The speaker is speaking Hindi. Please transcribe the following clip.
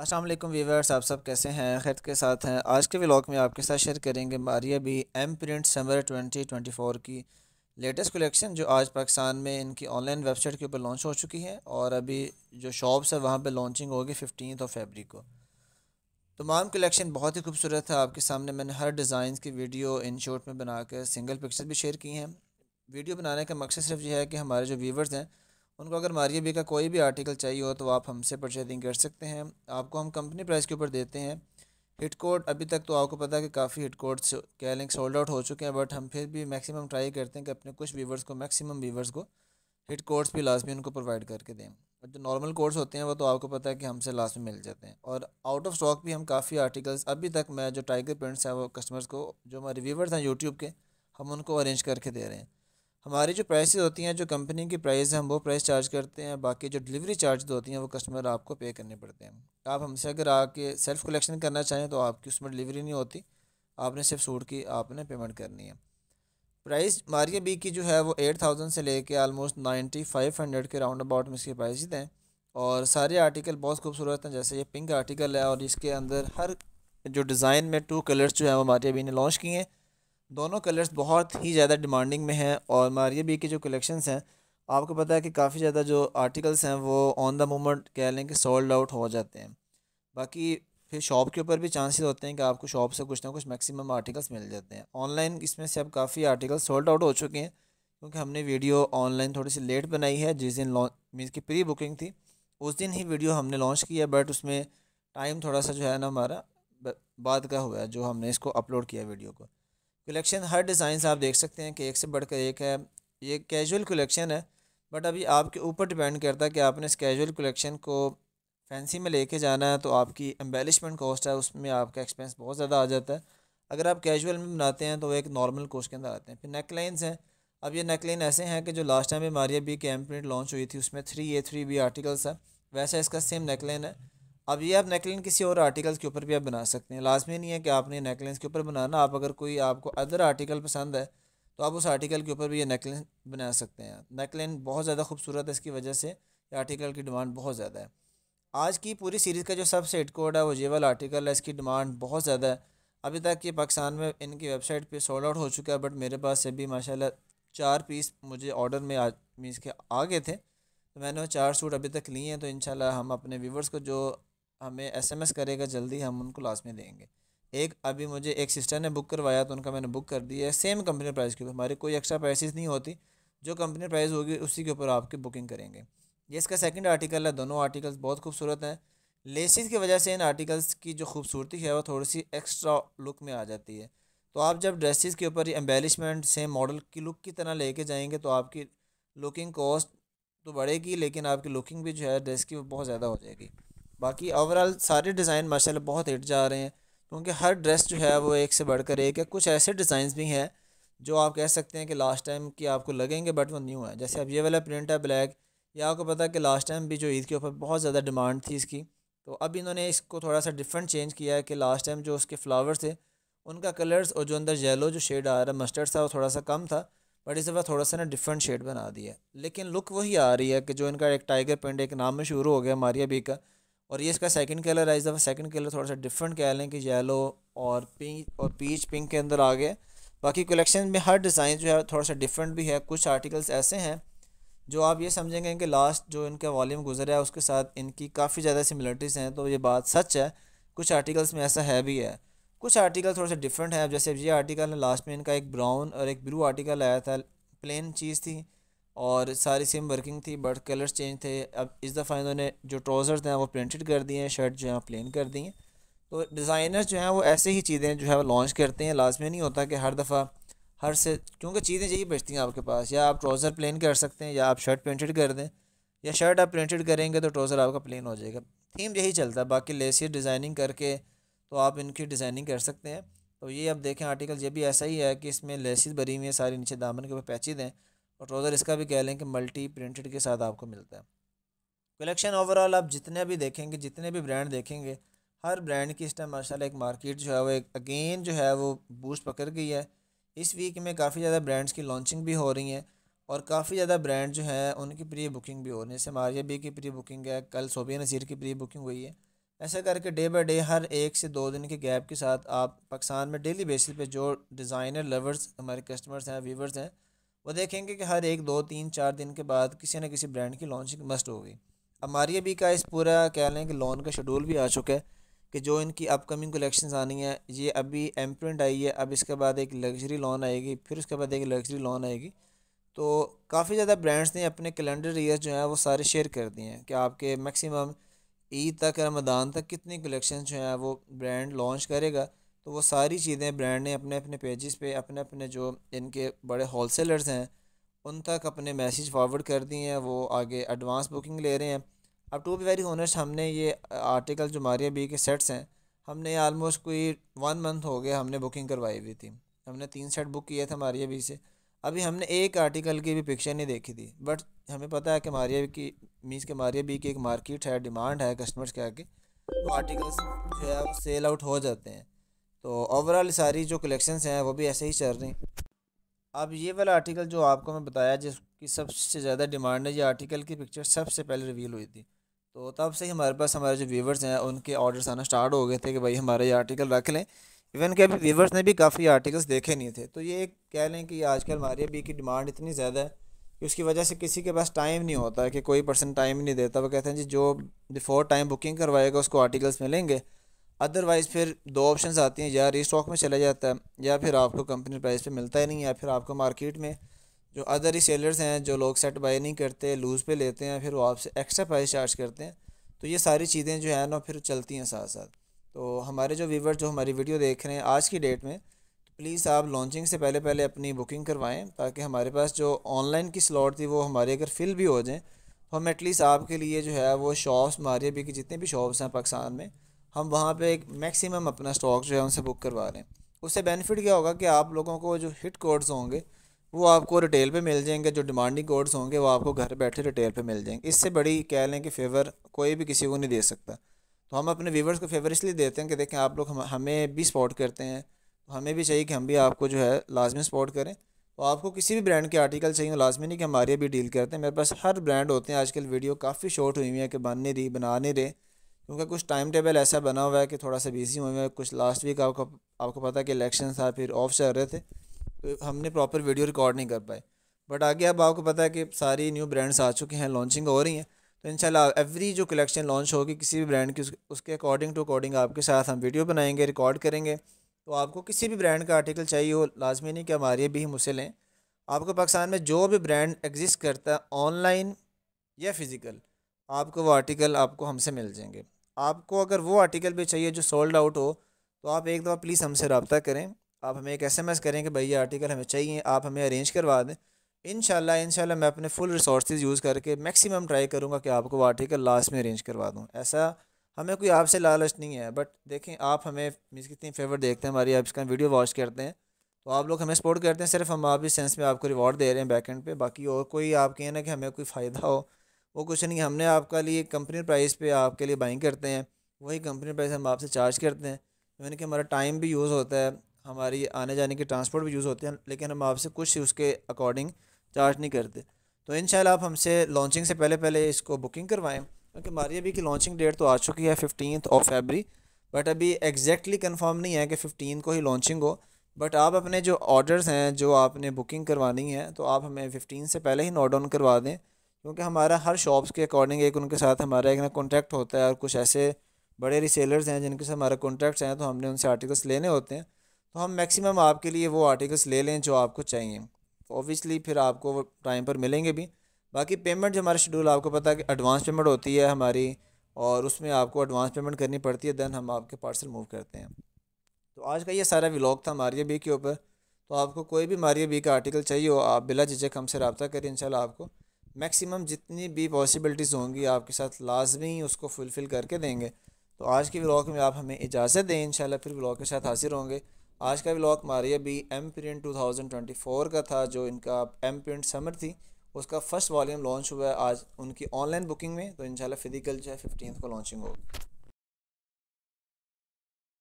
अस्सलाम वालेकुम वीवर्स आप सब कैसे हैं खैर के साथ हैं आज के व्लॉग में आपके साथ शेयर करेंगे Maria B M print summer 2024 की लेटेस्ट कलेक्शन जो आज पाकिस्तान में इनकी ऑनलाइन वेबसाइट के ऊपर लॉन्च हो चुकी है और अभी जो शॉप्स है वहाँ पे लॉन्चिंग होगी फिफ्टीन ऑफ फेबरी को तमाम कलेक्शन बहुत ही खूबसूरत है आपके सामने मैंने हर डिज़ाइन की वीडियो इन शॉर्ट में बनाकर सिंगल पिक्चर भी शेयर की हैं वीडियो बनाने का मकसद सिर्फ यह है कि हमारे जो व्यूवर्स हैं उनको अगर बी का कोई भी आर्टिकल चाहिए हो तो आप हमसे परचेजिंग कर सकते हैं आपको हम कंपनी प्राइस के ऊपर देते हैं हिट कोड अभी तक तो आपको पता है कि काफ़ी हिट कोड कह लेंगे सोल्ड आउट हो चुके हैं बट हम फिर भी मैक्सिमम ट्राई करते हैं कि अपने कुछ व्यूवर्स को मैक्सिमम व्यूवर्स को हिट कोड्स भी लाजमी उनको प्रोवाइड करके दें और जो नॉर्मल कोर्स होते हैं वो तो आपको पता है कि हमसे लास्ट में मिल जाते हैं और आउट ऑफ स्टॉक भी हम काफ़ी आर्टिकल्स अभी तक मैं जो टाइगर पेंट्स हैं वो कस्टमर्स को जो हमारे व्यूवर्स हैं यूट्यूब के हम उनको अरेंज करके दे रहे हैं हमारी जो प्राइसेस होती हैं जो कंपनी की प्राइस हैं हम वो प्राइस चार्ज करते हैं बाकी जो डिलीवरी चार्ज होती हैं वो कस्टमर आपको पे करने पड़ते हैं आप हमसे अगर आके सेल्फ कलेक्शन करना चाहें तो आपकी उसमें डिलीवरी नहीं होती आपने सिर्फ सूट की आपने पेमेंट करनी है प्राइस मारिया बी की जो है वो एट थाउजेंड से लेके आलमोस्ट नाइन्टी फाइव हंड्रेड के राउंड अबाउट में इसकी प्राइस हैं और सारे आर्टिकल बहुत खूबसूरत हैं जैसे ये पिंक आर्टिकल है और इसके अंदर हर जो डिज़ाइन में टू कलर्स जो है वो मारिया बी ने लॉन्च किए हैं दोनों कलर्स बहुत ही ज़्यादा डिमांडिंग में हैं और मारिया बी के जो कलेक्शंस हैं आपको पता है कि काफ़ी ज़्यादा जो आर्टिकल्स हैं वो ऑन द मोमेंट कह लें कि सोल्ड आउट हो जाते हैं बाकी फिर शॉप के ऊपर भी चांसेस होते हैं कि आपको शॉप से कुछ ना कुछ मैक्सिमम आर्टिकल्स मिल जाते हैं ऑनलाइन इसमें से अब काफ़ी आर्टिकल्स सोल्ड आउट हो चुके हैं क्योंकि हमने वीडियो ऑनलाइन थोड़ी सी लेट बनाई है जिस दिन लॉन्च की प्री बुकिंग थी उस दिन ही वीडियो हमने लॉन्च किया बट उसमें टाइम थोड़ा सा जो है ना हमारा बाद का हुआ है जो हमने इसको अपलोड किया वीडियो को कलेक्शन हर डिज़ाइन आप देख सकते हैं कि एक से बढ़कर एक है ये कैजुअल कलेक्शन है बट अभी आपके ऊपर डिपेंड करता है कि आपने इस कैजुअल कलेक्शन को फैंसी में लेके जाना है तो आपकी एम्बेलिशमेंट कॉस्ट है उसमें आपका एक्सपेंस बहुत ज़्यादा आ जाता है अगर आप कैजुअल में बनाते हैं तो एक नॉर्मल कोस्ट के अंदर आते हैं फिर नेकलाइंस हैं अब ये नेकलाइन ऐसे हैं कि जो लास्ट टाइम हमारी अभी कैम लॉन्च हुई थी उसमें three A three B articles है वैसा इसका सेम नेकलाइन है अब ये आप नेकलाइन किसी और आर्टिकल्स के ऊपर भी आप बना सकते हैं लाजमी नहीं है कि आपने नेकलाइंस के ऊपर बनाना आप अगर कोई आपको अदर आर्टिकल पसंद है तो आप उस आर्टिकल के ऊपर भी ये नेकलाइन बना सकते हैं नेकलाइन बहुत ज़्यादा खूबसूरत है इसकी वजह से आर्टिकल की डिमांड बहुत ज़्यादा है आज की पूरी सीरीज़ का जो सबसे हिट कोड है वो ये वाला आर्टिकल है इसकी डिमांड बहुत ज़्यादा है अभी तक ये पाकिस्तान में इनकी वेबसाइट पे सोल्ड आउट हो चुका है बट मेरे पास अभी माशाल्लाह चार पीस मुझे ऑर्डर में मीन मीन्स के आ गए थे तो मैंने वो चार सूट अभी तक लिए हैं तो इन हम अपने व्यूवर्स को जो हमें एसएमएस करेगा जल्दी हम उनको लास्ट में देंगे एक अभी मुझे एक सिस्टर ने बुक करवाया तो उनका मैंने बुक कर दिया है सेम कंपनी प्राइस के ऊपर हमारी कोई एक्स्ट्रा प्राइसेस नहीं होती जो कंपनी प्राइस होगी उसी के ऊपर आपकी बुकिंग करेंगे ये इसका सेकंड आर्टिकल है दोनों आर्टिकल्स बहुत खूबसूरत हैं लेसिस की वजह से इन आर्टिकल्स की जो खूबसूरती है वो थोड़ी सी एक्स्ट्रा लुक में आ जाती है तो आप जब ड्रेसिस के ऊपर एम्बेलिशमेंट सेम मॉडल की लुक की तरह लेके जाएंगे तो आपकी लुकिंग कॉस्ट तो बढ़ेगी लेकिन आपकी लुकिंग भी जो है ड्रेस की वो बहुत ज़्यादा हो जाएगी बाकी ओवरऑल सारे डिज़ाइन माशाल्लाह बहुत हिट जा रहे हैं क्योंकि हर ड्रेस जो है वो एक से बढ़कर एक है कुछ ऐसे डिज़ाइन भी हैं जो आप कह सकते हैं कि लास्ट टाइम की आपको लगेंगे बट वो न्यू है जैसे अब ये वाला प्रिंट है ब्लैक ये आपको पता है कि लास्ट टाइम भी जो ईद के ऊपर बहुत ज़्यादा डिमांड थी इसकी तो अब इन्होंने इसको थोड़ा सा डिफरेंट चेंज किया है कि लास्ट टाइम जो उसके फ्लावर्स थे उनका कलर्स और जो अंदर येलो जो शेड आ रहा है मस्टर्ड था वो थोड़ा सा कम था बट इस दफ़ा थोड़ा सा ना डिफरेंट शेड बना दिया लेकिन लुक वही आ रही है कि जो इनका एक टाइगर पेंट एक नाम में शुरू हो गया मारिया बी का और ये इसका सेकंड कलर है इस दफ़ा सेकंड कलर थोड़ा सा डिफरेंट कह लें कि येलो और पिंक और पीच पिंक के अंदर आ गए बाकी कलेक्शन में हर डिज़ाइन जो है थोड़ा सा डिफरेंट भी है कुछ आर्टिकल्स ऐसे हैं जो आप ये समझेंगे कि लास्ट जो इनका वॉल्यूम गुजरा है उसके साथ इनकी काफ़ी ज़्यादा सिमिलरिटीज़ हैं तो ये बात सच है कुछ आर्टिकल्स में ऐसा है भी है कुछ आर्टिकल थोड़ा सा डिफरेंट है जैसे ये आर्टिकल लास्ट में इनका एक ब्राउन और एक ब्लू आर्टिकल आया था प्लेन चीज़ थी और सारी सेम वर्किंग थी बट कलर्स चेंज थे अब इस दफ़ा इन्होंने जो ट्राउज़र्स हैं वो प्रिंटेड कर दिए हैं शर्ट जो है प्लेन कर दी हैं तो डिज़ाइनर जो हैं वो ऐसे ही चीज़ें जो है वो लॉन्च करते हैं लाजमी नहीं होता कि हर दफ़ा हर से क्योंकि चीज़ें यही बचती हैं आपके पास या आप ट्राउज़र प्लेन कर सकते हैं या आप शर्ट प्रिंटेड कर दें या शर्ट आप प्रिंटेड करेंगे तो ट्राउज़र आपका प्लेन हो जाएगा थीम यही चलता है बाकी लेसी डिज़ाइनिंग करके तो आप इनकी डिज़ाइनिंग कर सकते हैं तो ये आप देखें आर्टिकल ये भी ऐसा ही है कि इसमें लेसिस भरी हुई है सारी नीचे दामन के ऊपर पैचिद हैं और ट्रोज़र तो इसका भी कह लें कि मल्टी प्रिंटेड के साथ आपको मिलता है कलेक्शन ओवरऑल आप जितने भी देखेंगे जितने भी ब्रांड देखेंगे हर ब्रांड की इस टाइम माशाल्लाह एक मार्केट जो है वो एक अगेन जो है वो बूस्ट पकड़ गई है इस वीक में काफ़ी ज़्यादा ब्रांड्स की लॉन्चिंग भी हो रही हैं और काफ़ी ज़्यादा ब्रांड जो हैं उनकी प्री बुकिंग भी हो रही है जैसे मारिया बी की प्री बुकिंग है कल सोबिया नसीर की प्री बुकिंग हुई है ऐसा करके डे बाई डे हर एक से दो दिन के गैप के साथ आप पाकिस्तान में डेली बेसिस पे जो डिज़ाइनर लवर्स हमारे कस्टमर्स हैं व्यूवर्स हैं वो देखेंगे कि हर एक दो तीन चार दिन के बाद किसी न किसी ब्रांड की लॉन्चिंग मस्ट होगी अब मारिया बी का इस पूरा कह लें कि लॉन का शेड्यूल भी आ चुका है कि जो इनकी अपकमिंग कलेक्शंस आनी है ये अभी एम प्रिंट आई है अब इसके बाद एक लग्जरी लॉन आएगी फिर उसके बाद एक लग्जरी लॉन आएगी तो काफ़ी ज़्यादा ब्रांड्स ने अपने कैलेंडर ईयर जो हैं वो सारे शेयर कर दिए हैं कि आपके मैक्सिमम ईद तक रमदान तक कितनी कलेक्शन जो हैं वो ब्रांड लॉन्च करेगा तो वो सारी चीज़ें ब्रांड ने अपने अपने पेजेस पे अपने अपने जो इनके बड़े होल सेलर्स हैं उन तक अपने मैसेज फॉरवर्ड कर दिए हैं वो आगे एडवांस बुकिंग ले रहे हैं अब टू बी वेरी ऑनेस्ट हमने ये आर्टिकल जो मारिया बी के सेट्स हैं हमने आलमोस्ट कोई वन मंथ हो गया हमने बुकिंग करवाई हुई थी हमने तीन सेट बुक किए थे मारिया बी से अभी हमने एक आर्टिकल की भी पिक्चर नहीं देखी थी बट हमें पता है कि मारिया की मीन्स के मारिया बी की एक मार्केट है डिमांड है कस्टमर्स के आगे वो आर्टिकल्स जो है सेल आउट हो जाते हैं तो ओवरऑल सारी जो कलेक्शंस हैं वो भी ऐसे ही चल रही हैं अब ये वाला आर्टिकल जो आपको मैं बताया जिसकी सबसे ज़्यादा डिमांड है ये आर्टिकल की पिक्चर सबसे पहले रिवील हुई थी तो तब से ही हमारे पास हमारे जो व्यूवर्स हैं उनके ऑर्डर्स आना स्टार्ट हो गए थे कि भाई हमारा ये आर्टिकल रख लें इवन के अभी व्यूवर्स ने भी काफ़ी आर्टिकल्स देखे नहीं थे तो ये कह लें कि आजकल हमारे अभी की डिमांड इतनी ज़्यादा है कि उसकी वजह से किसी के पास टाइम नहीं होता है कि कोई पर्सन टाइम नहीं देता वो कहते हैं जी जो बिफ़ोर टाइम बुकिंग करवाएगा उसको आर्टिकल्स मिलेंगे अदरवाइज़ फिर दो ऑप्शंस आती हैं या रीस्टॉक में चला जाता है या फिर आपको कंपनी प्राइस पे मिलता ही नहीं या फिर आपको मार्केट में जो अदर ही सेलर्स हैं जो लोग सेट बाई नहीं करते लूज़ पे लेते हैं फिर वो आपसे एक्स्ट्रा प्राइस चार्ज करते हैं तो ये सारी चीज़ें जो है ना फिर चलती हैं साथ साथ तो हमारे जो व्यूवर जो हमारी वीडियो देख रहे हैं आज की डेट में तो प्लीज़ आप लॉन्चिंग से पहले पहले अपनी बुकिंग करवाएँ ताकि हमारे पास जो ऑनलाइन की स्लॉट थी वो हमारे अगर फिल भी हो जाएँ तो हम एटलीस्ट आपके लिए जो है वो शॉप्स मारिया भी की जितने भी शॉप्स हैं पाकिस्तान में हम वहाँ पे एक मैक्सिमम अपना स्टॉक जो है उनसे बुक करवा रहे हैं उससे बेनिफिट क्या होगा कि आप लोगों को जो हिट कोड्स होंगे वो आपको रिटेल पे मिल जाएंगे जो डिमांडिंग कोड्स होंगे वो आपको घर बैठे रिटेल पे मिल जाएंगे इससे बड़ी कह लें कि फेवर कोई भी किसी को नहीं दे सकता तो हम अपने व्यूवर्स को फेवर इसलिए देते हैं कि देखें आप लोग हम हमें भी सपोर्ट करते हैं तो हमें भी चाहिए कि हम भी आपको जो है लाजमी सपोर्ट करें तो आपको किसी भी ब्रांड के आर्टिकल चाहिए लाजमी नहीं कि हमारे भी डील करते हैं मेरे पास हर ब्रांड होते हैं आजकल वीडियो काफ़ी शॉर्ट हुई हुई है कि बन नहीं रही बना नहीं रहे क्योंकि कुछ टाइम टेबल ऐसा बना हुआ है कि थोड़ा सा बिजी हुए हैं कुछ लास्ट वीक आपको आपको पता कि इलेक्शन था फिर ऑफ चल रहे थे तो हमने प्रॉपर वीडियो रिकॉर्ड नहीं कर पाए बट आगे अब आपको पता है कि सारी न्यू ब्रांड्स आ चुके हैं लॉन्चिंग हो रही हैं तो इन एवरी जो कलेक्शन लॉन्च होगी किसी भी ब्रांड की उसके अकॉर्डिंग टू अकॉर्डिंग आपके साथ हम वीडियो बनाएंगे रिकॉर्ड करेंगे तो आपको किसी भी ब्रांड का आर्टिकल चाहिए हो लाजमी नहीं कि हमारे भी मुझसे लें आपको पाकिस्तान में जो भी ब्रांड एग्जिस्ट करता है ऑनलाइन या फिज़िकल आपको वो आर्टिकल आपको हमसे मिल जाएंगे आपको अगर वो आर्टिकल भी चाहिए जो सोल्ड आउट हो तो आप एक दफ़ा प्लीज़ हमसे रबता करें आप हमें एक एसएमएस करें कि भाई ये आर्टिकल हमें चाहिए आप हमें अरेंज करवा दें इन शाला मैं अपने फुल रिसोर्स यूज़ करके मैक्सिमम ट्राई करूँगा कि आपको वो आर्टिकल लास्ट में अरेंज करवा दूँ ऐसा हमें कोई आपसे लालच नहीं है बट देखें आप हमें मीस कितनी फेवर देखते हैं हमारी आप इसका वीडियो वॉच करते हैं तो आप लोग हमें सपोर्ट करते हैं सिर्फ हम आप इस सेंस में आपको रिवॉर्ड दे रहे हैं बैकेंड पर पे बाकी और कोई आप कहें ना कि हमें कोई फ़ायदा हो वो कुछ नहीं हमने आपका लिए कंपनी प्राइस पे आपके लिए बाइंग करते हैं वही कंपनी प्राइस हम आपसे चार्ज करते हैं यानी कि हमारा टाइम भी यूज़ होता है हमारी आने जाने की ट्रांसपोर्ट भी यूज़ होते हैं लेकिन हम आपसे कुछ उसके अकॉर्डिंग चार्ज नहीं करते तो इन आप हमसे लॉन्चिंग से पहले पहले इसको बुकिंग करवाएँ क्योंकि हमारी अभी की लॉन्चिंग डेट तो आ चुकी है फिफ्टीन ऑफ फेबरी बट अभी एग्जैक्टली कन्फर्म नहीं है कि फ़िफ्टीन को ही लॉन्चिंग हो बट आप अपने जो ऑर्डर्स हैं जो आपने बुकिंग करवानी है तो आप हमें फ़िफ्टीन से पहले ही नोट डाउन करवा दें क्योंकि हमारा हर शॉप्स के अकॉर्डिंग एक उनके साथ हमारा एक ना कॉन्टैक्ट होता है और कुछ ऐसे बड़े रिसेलर्स हैं जिनके साथ हमारा कॉन्टैक्ट्स हैं तो हमने उनसे आर्टिकल्स लेने होते हैं तो हम मैक्सिमम आपके लिए वो आर्टिकल्स ले लें जो आपको चाहिए तो ऑब्वियसली फिर आपको वो टाइम पर मिलेंगे भी बाकी पेमेंट जो हमारा शेड्यूल आपको पता है कि एडवांस पेमेंट होती है हमारी और उसमें आपको एडवांस पेमेंट करनी पड़ती है दैन हम आपके पार्सल मूव करते हैं तो आज का ये सारा व्लॉग था मारिया बी के ऊपर तो आपको कोई भी मारिया बी का आर्टिकल चाहिए हो आप बिला झिझक हमसे रबता करें इंशाल्लाह आपको मैक्सिमम जितनी भी पॉसिबिलिटीज़ होंगी आपके साथ लाजमी उसको फुलफ़िल करके देंगे तो आज के ब्लॉग में आप हमें इजाज़त दें इंशाल्लाह फिर ब्लॉग के साथ हाजिर होंगे आज का blog Maria B M print 2024 का था जो इनका एम प्रिंट समर थी उसका फ़र्स्ट वॉल्यूम लॉन्च हुआ है आज उनकी ऑनलाइन बुकिंग में तो इंशाल्लाह फिजिकल जो है फिफ्टीन को लॉन्चिंग होगी